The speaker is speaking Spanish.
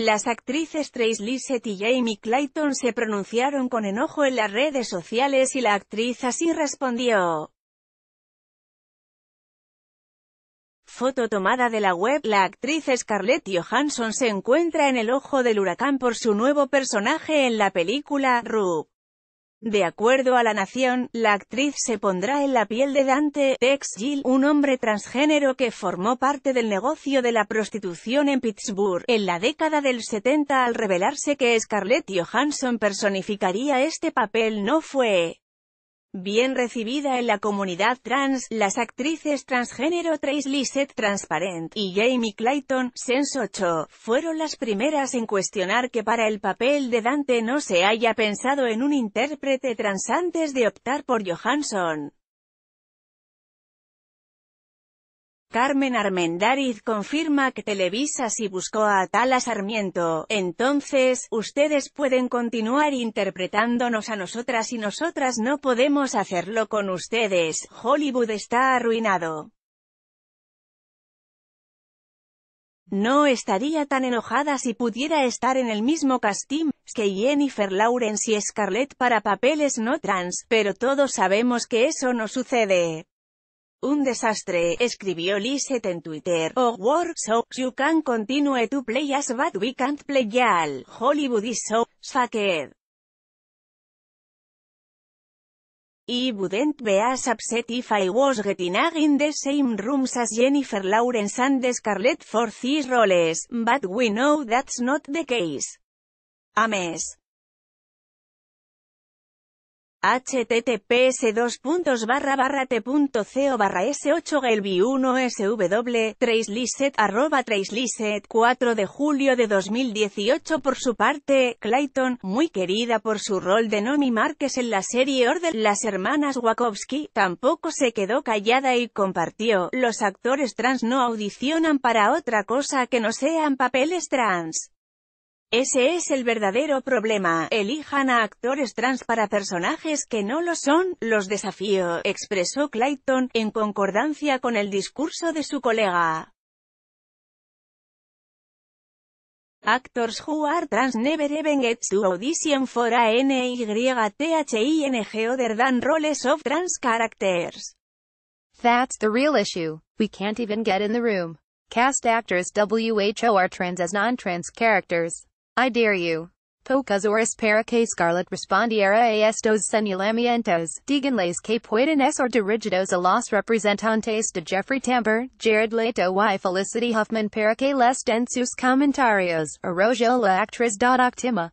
Las actrices Trace Lissett y Jamie Clayton se pronunciaron con enojo en las redes sociales y la actriz así respondió. Foto tomada de la web, la actriz Scarlett Johansson se encuentra en el ojo del huracán por su nuevo personaje en la película, Rook. De acuerdo a La Nación, la actriz se pondrá en la piel de Dante, Tex Gill, un hombre transgénero que formó parte del negocio de la prostitución en Pittsburgh, en la década del 70 al revelarse que Scarlett Johansson personificaría este papel no fue Bien recibida en la comunidad trans, las actrices transgénero Trace Lisette Transparent y Jamie Clayton, Sense 8, fueron las primeras en cuestionar que para el papel de Dante no se haya pensado en un intérprete trans antes de optar por Johansson. Carmen Armendáriz confirma que Televisa sí buscó a Tala Sarmiento, entonces, ustedes pueden continuar interpretándonos a nosotras y nosotras no podemos hacerlo con ustedes, Hollywood está arruinado. No estaría tan enojada si pudiera estar en el mismo casting que Jennifer Lawrence y Scarlett para papeles no trans, pero todos sabemos que eso no sucede. Un desastre, escribió Lisette en Twitter. Oh, war, so, you can continue to play us but we can't play all. Hollywood is so, fucked. I wouldn't be as upset if I was getting in the same rooms as Jennifer Lawrence and Scarlett for these roles, but we know that's not the case. Ames https t.co barra s8 gelbi 1 sw 3 arroba 4 de julio de 2018 por su parte Clayton muy querida por su rol de Nomi Márquez en la serie Orden las hermanas Wachowski tampoco se quedó callada y compartió los actores trans no audicionan para otra cosa que no sean papeles trans ese es el verdadero problema, elijan a actores trans para personajes que no lo son, los desafío, expresó Clayton, en concordancia con el discurso de su colega. Actors who are trans never even get to audition for a NYTHING other than roles of trans characters. That's the real issue. We can't even get in the room. Cast actors WHO are trans as non-trans characters. I dare you. Pocas horas para que scarlet respondiera a estos digan diganles que pueden ser dirigidos a los representantes de Jeffrey Tambor, Jared Leto y Felicity Huffman para que les den sus comentarios, arrojo la actriz dot